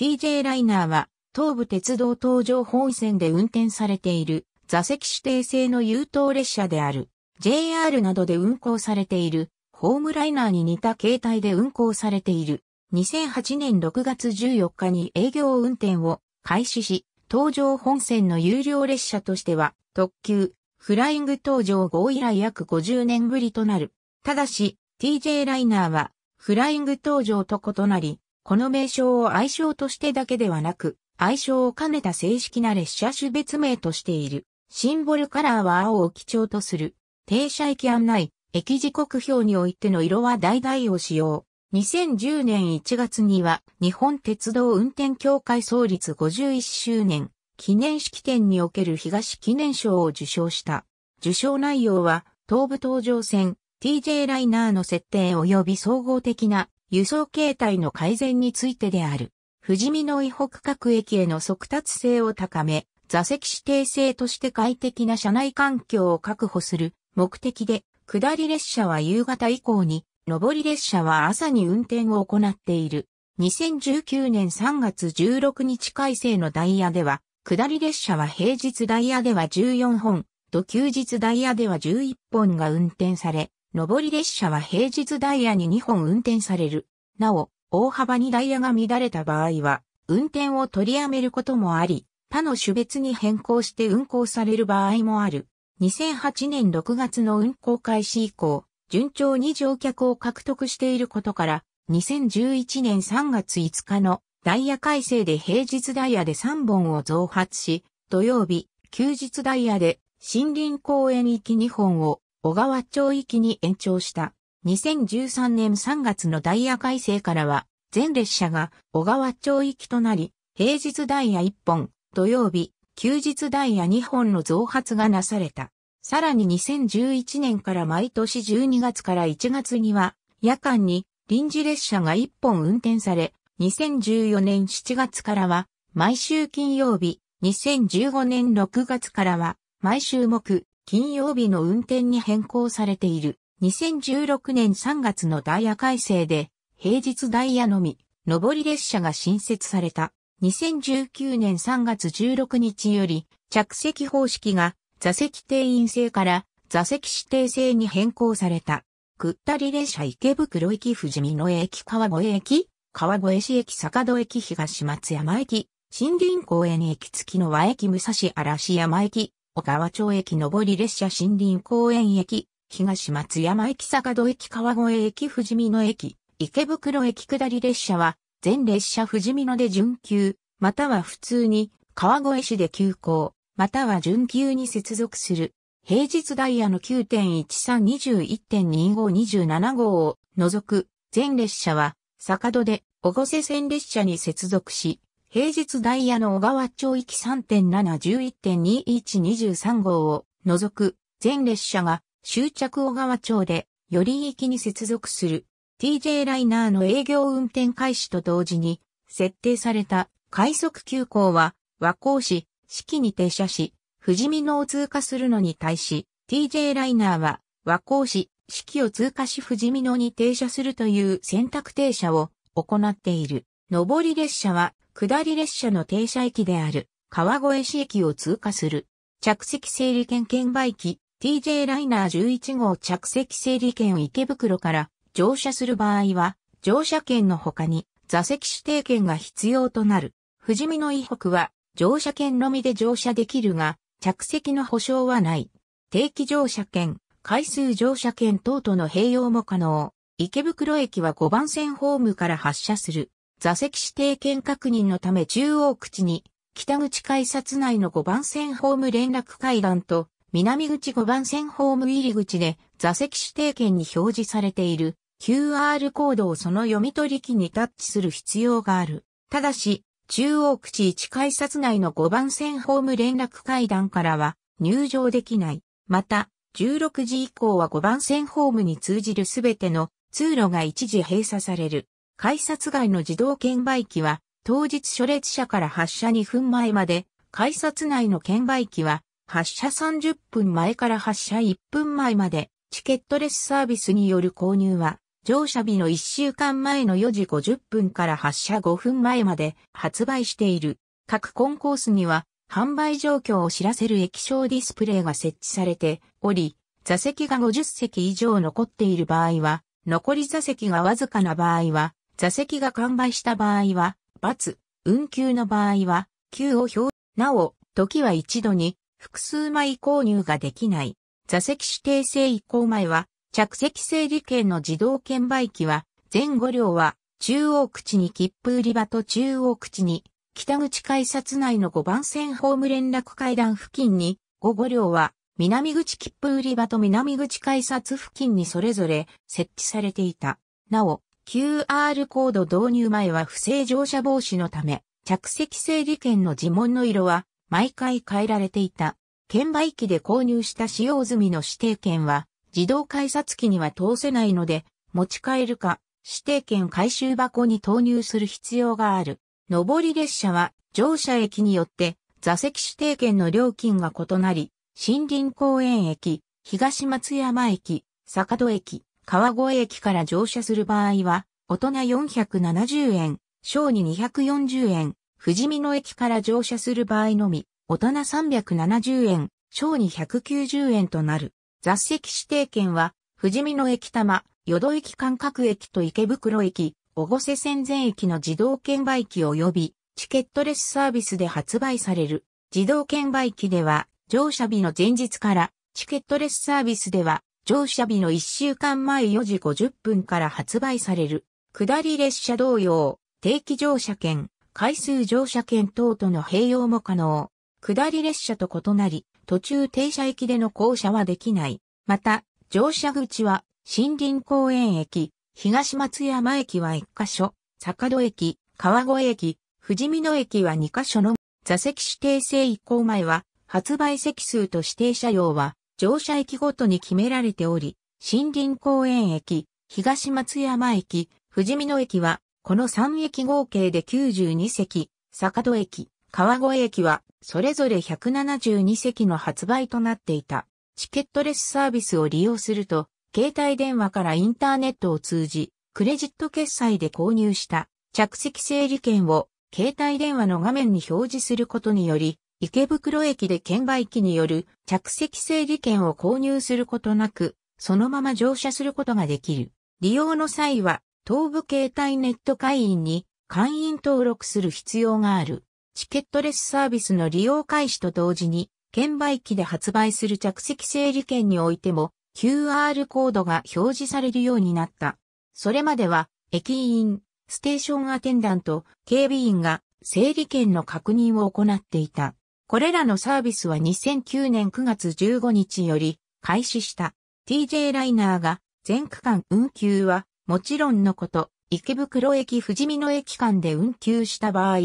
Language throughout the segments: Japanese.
TJ ライナーは東武鉄道東上本線で運転されている座席指定制の優等列車である JR などで運行されているホームライナーに似た形態で運行されている2008年6月14日に営業運転を開始し東上本線の有料列車としては特急フライング登場号以来約50年ぶりとなる。ただし TJ ライナーはフライング登場と異なり、この名称を愛称としてだけではなく、愛称を兼ねた正式な列車種別名としている。シンボルカラーは青を基調とする。停車駅案内、駅時刻表においての色は橙を使用。2010年1月には日本鉄道運転協会創立51周年記念式典における東記念賞を受賞した。受賞内容は東武東上線 TJ ライナーの設定及び総合的な輸送形態の改善についてである。富士見の伊北各駅への速達性を高め、座席指定性として快適な車内環境を確保する目的で、下り列車は夕方以降に、上り列車は朝に運転を行っている。2019年3月16日改正のダイヤでは、下り列車は平日ダイヤでは14本、と休日ダイヤでは11本が運転され、上り列車は平日ダイヤに2本運転される。なお、大幅にダイヤが乱れた場合は、運転を取りやめることもあり、他の種別に変更して運行される場合もある。2008年6月の運行開始以降、順調に乗客を獲得していることから、2011年3月5日のダイヤ改正で平日ダイヤで3本を増発し、土曜日、休日ダイヤで森林公園行き2本を、小川町域に延長した。2013年3月のダイヤ改正からは、全列車が小川町域となり、平日ダイヤ1本、土曜日、休日ダイヤ2本の増発がなされた。さらに2011年から毎年12月から1月には、夜間に臨時列車が1本運転され、2014年7月からは、毎週金曜日、2015年6月からは、毎週木、金曜日の運転に変更されている。2016年3月のダイヤ改正で、平日ダイヤのみ、上り列車が新設された。2019年3月16日より、着席方式が座席定員制から座席指定制に変更された。ったり列車池袋駅富士見野駅川越駅、川越市駅坂戸駅東松山駅、森林公園駅月の和駅武蔵嵐山駅、川町駅上り列車森林公園駅、東松山駅坂戸駅川越駅富士見野駅、池袋駅下り列車は、全列車富士見野で準急、または普通に川越市で急行、または準急に接続する。平日ダイヤの9.1321.2527号を除く全列車は坂戸で小越線列車に接続し、平日ダイヤの小川町行き3.711.2123号を除く全列車が終着小川町でより行きに接続する TJ ライナーの営業運転開始と同時に設定された快速急行は和光市、四季に停車し、富士見野を通過するのに対し、TJ ライナーは和光市、四季を通過し富士見野に停車するという選択停車を行っている。上り列車は下り列車の停車駅である川越市駅を通過する。着席整理券券売機 TJ ライナー11号着席整理券池袋から乗車する場合は乗車券の他に座席指定券が必要となる。富士見の異北は乗車券のみで乗車できるが着席の保証はない。定期乗車券、回数乗車券等との併用も可能。池袋駅は5番線ホームから発車する。座席指定券確認のため中央口に、北口改札内の5番線ホーム連絡階段と、南口5番線ホーム入り口で座席指定券に表示されている QR コードをその読み取り機にタッチする必要がある。ただし、中央口1改札内の5番線ホーム連絡階段からは入場できない。また、16時以降は5番線ホームに通じるすべての通路が一時閉鎖される。改札外の自動券売機は、当日所列車から発車2分前まで、改札内の券売機は、発車30分前から発車1分前まで、チケットレスサービスによる購入は、乗車日の1週間前の4時50分から発車5分前まで発売している。各コンコースには、販売状況を知らせる液晶ディスプレイが設置されており、座席が50席以上残っている場合は、残り座席がわずかな場合は、座席が完売した場合は、×、運休の場合は、休を表、なお、時は一度に複数枚購入ができない。座席指定制移行前は、着席整理券の自動券売機は、前後両は、中央口に切符売り場と中央口に、北口改札内の5番線ホーム連絡階段付近に、午後両は、南口切符売り場と南口改札付近にそれぞれ設置されていた。なお、QR コード導入前は不正乗車防止のため、着席整理券の呪文の色は毎回変えられていた。券売機で購入した使用済みの指定券は自動改札機には通せないので持ち帰るか指定券回収箱に投入する必要がある。上り列車は乗車駅によって座席指定券の料金が異なり、森林公園駅、東松山駅、坂戸駅、川越駅から乗車する場合は、大人470円、小児240円、富士見野駅から乗車する場合のみ、大人370円、小児190円となる。座席指定券は、富士見野駅玉、淀駅間各駅と池袋駅、小瀬線全駅の自動券売機及び、チケットレスサービスで発売される。自動券売機では、乗車日の前日から、チケットレスサービスでは、乗車日の1週間前4時50分から発売される。下り列車同様、定期乗車券、回数乗車券等との併用も可能。下り列車と異なり、途中停車駅での降車はできない。また、乗車口は、森林公園駅、東松山駅は1カ所、坂戸駅、川越駅、富士見野駅は2カ所の座席指定制移行前は、発売席数と指定車両は乗車駅ごとに決められており、森林公園駅、東松山駅、富士見野駅は、この3駅合計で92席、坂戸駅、川越駅は、それぞれ172席の発売となっていた。チケットレスサービスを利用すると、携帯電話からインターネットを通じ、クレジット決済で購入した着席整理券を携帯電話の画面に表示することにより、池袋駅で券売機による着席整理券を購入することなく、そのまま乗車することができる。利用の際は、東部携帯ネット会員に会員登録する必要がある。チケットレスサービスの利用開始と同時に、券売機で発売する着席整理券においても QR コードが表示されるようになった。それまでは、駅員、ステーションアテンダント、警備員が整理券の確認を行っていた。これらのサービスは2009年9月15日より開始した TJ ライナーが全区間運休はもちろんのこと池袋駅富士見野駅間で運休した場合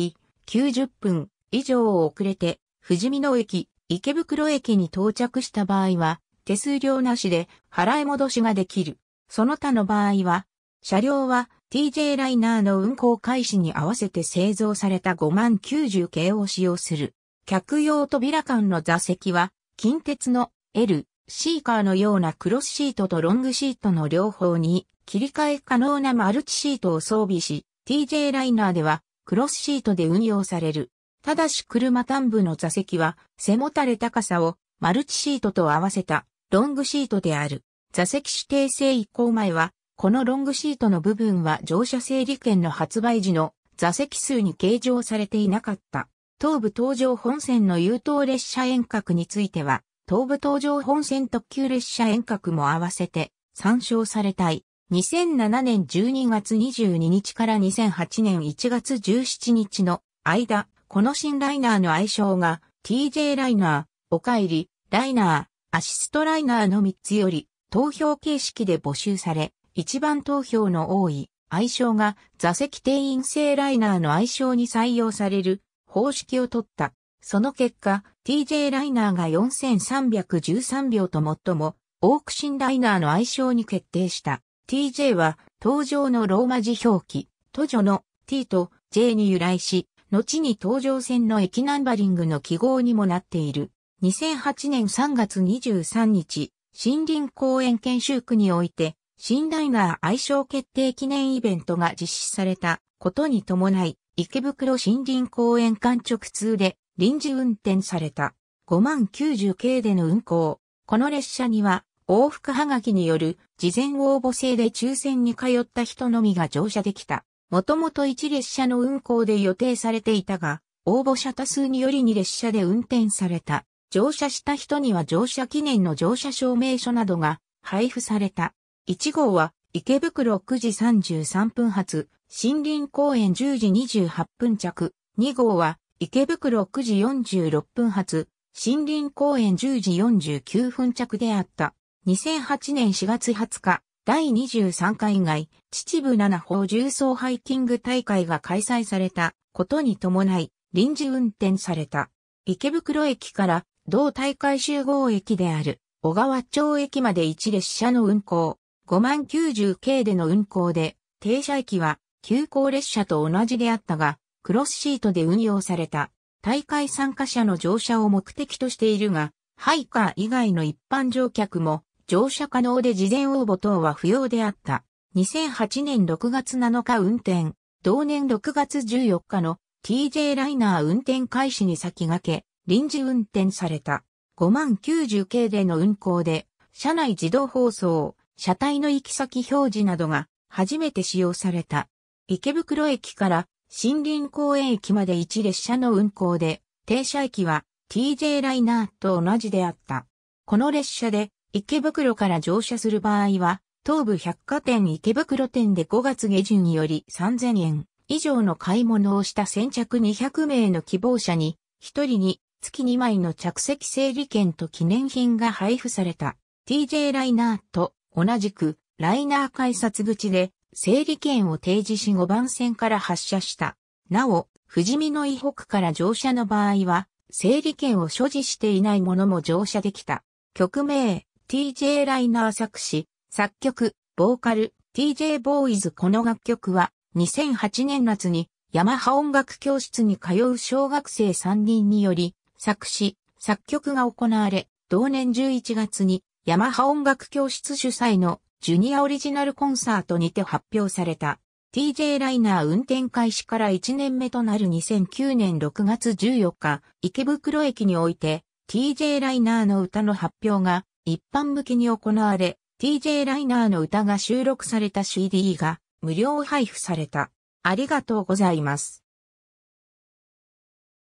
90分以上遅れて富士見野駅池袋駅に到着した場合は手数料なしで払い戻しができる。その他の場合は車両は TJ ライナーの運行開始に合わせて製造された5万90系を使用する。客用扉間の座席は、近鉄の L、シーカーのようなクロスシートとロングシートの両方に切り替え可能なマルチシートを装備し、TJ ライナーではクロスシートで運用される。ただし車端部の座席は背もたれ高さをマルチシートと合わせたロングシートである。座席指定制移行前は、このロングシートの部分は乗車整理券の発売時の座席数に計上されていなかった。東武東上本線の優等列車遠隔については、東武東上本線特急列車遠隔も合わせて参照されたい。2007年12月22日から2008年1月17日の間、この新ライナーの愛称が TJ ライナー、おかえり、ライナー、アシストライナーの3つより投票形式で募集され、一番投票の多い愛称が座席定員制ライナーの愛称に採用される方式を取った。その結果、TJ ライナーが4313秒と最も、オークシンライナーの愛称に決定した。TJ は、登場のローマ字表記、途女の t と j に由来し、後に登場線の駅ナンバリングの記号にもなっている。2008年3月23日、森林公園研修区において、新ライナー愛称決定記念イベントが実施されたことに伴い、池袋森林公園間直通で臨時運転された5万90系での運行。この列車には往復はがきによる事前応募制で抽選に通った人のみが乗車できた。もともと1列車の運行で予定されていたが、応募者多数により2列車で運転された。乗車した人には乗車記念の乗車証明書などが配布された。1号は池袋9時33分発、森林公園10時28分着、2号は、池袋9時46分発、森林公園10時49分着であった。2008年4月20日、第23回外、秩父7法重装ハイキング大会が開催されたことに伴い、臨時運転された。池袋駅から同大会集合駅である小川町駅まで一列車の運行。5万90系での運行で、停車駅は急行列車と同じであったが、クロスシートで運用された大会参加者の乗車を目的としているが、ハイカー以外の一般乗客も乗車可能で事前応募等は不要であった。2008年6月7日運転、同年6月14日の TJ ライナー運転開始に先駆け、臨時運転された。5万90系での運行で、車内自動放送、車体の行き先表示などが初めて使用された。池袋駅から森林公園駅まで1列車の運行で、停車駅は TJ ライナーと同じであった。この列車で池袋から乗車する場合は、東武百貨店池袋店で5月下旬より3000円以上の買い物をした先着200名の希望者に、1人に月2枚の着席整理券と記念品が配布された。TJ ライナーと同じく、ライナー改札口で、整理券を提示し5番線から発車した。なお、富士見の以北から乗車の場合は、整理券を所持していないものも乗車できた。曲名、TJ ライナー作詞、作曲、ボーカル、TJ ボーイズこの楽曲は、2008年夏に、ヤマハ音楽教室に通う小学生3人により、作詞、作曲が行われ、同年11月にヤマハ音楽教室主催のジュニアオリジナルコンサートにて発表された TJ ライナー運転開始から1年目となる2009年6月14日、池袋駅において TJ ライナーの歌の発表が一般向けに行われ、TJ ライナーの歌が収録された CD が無料配布された。ありがとうございます。